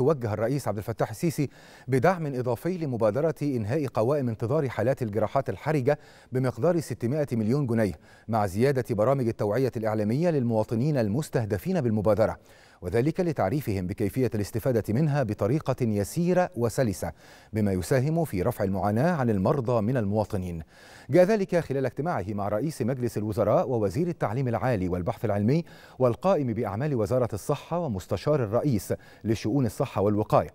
توجه الرئيس عبد الفتاح السيسي بدعم إضافي لمبادرة إنهاء قوائم انتظار حالات الجراحات الحرجة بمقدار 600 مليون جنيه مع زيادة برامج التوعية الإعلامية للمواطنين المستهدفين بالمبادرة وذلك لتعريفهم بكيفية الاستفادة منها بطريقة يسيرة وسلسة بما يساهم في رفع المعاناة عن المرضى من المواطنين جاء ذلك خلال اجتماعه مع رئيس مجلس الوزراء ووزير التعليم العالي والبحث العلمي والقائم بأعمال وزارة الصحة ومستشار الرئيس لشؤون الصحة والوقاية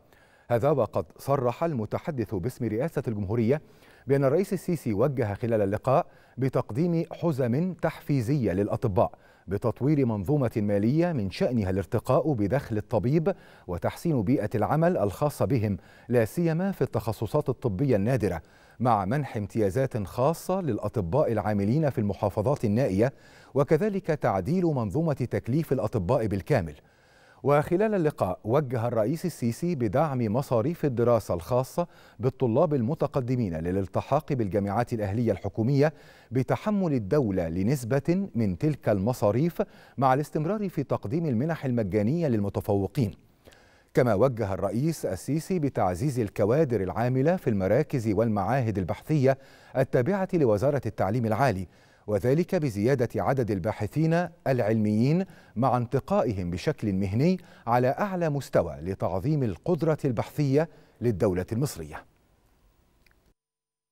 هذا وقد صرح المتحدث باسم رئاسة الجمهورية بأن الرئيس السيسي وجه خلال اللقاء بتقديم حزم تحفيزية للأطباء بتطوير منظومة مالية من شأنها الارتقاء بدخل الطبيب وتحسين بيئة العمل الخاصة بهم لا سيما في التخصصات الطبية النادرة مع منح امتيازات خاصة للأطباء العاملين في المحافظات النائية وكذلك تعديل منظومة تكليف الأطباء بالكامل وخلال اللقاء وجه الرئيس السيسي بدعم مصاريف الدراسة الخاصة بالطلاب المتقدمين للالتحاق بالجامعات الأهلية الحكومية بتحمل الدولة لنسبة من تلك المصاريف مع الاستمرار في تقديم المنح المجانية للمتفوقين كما وجه الرئيس السيسي بتعزيز الكوادر العاملة في المراكز والمعاهد البحثية التابعة لوزارة التعليم العالي وذلك بزيادة عدد الباحثين العلميين مع انتقائهم بشكل مهني على أعلى مستوى لتعظيم القدرة البحثية للدولة المصرية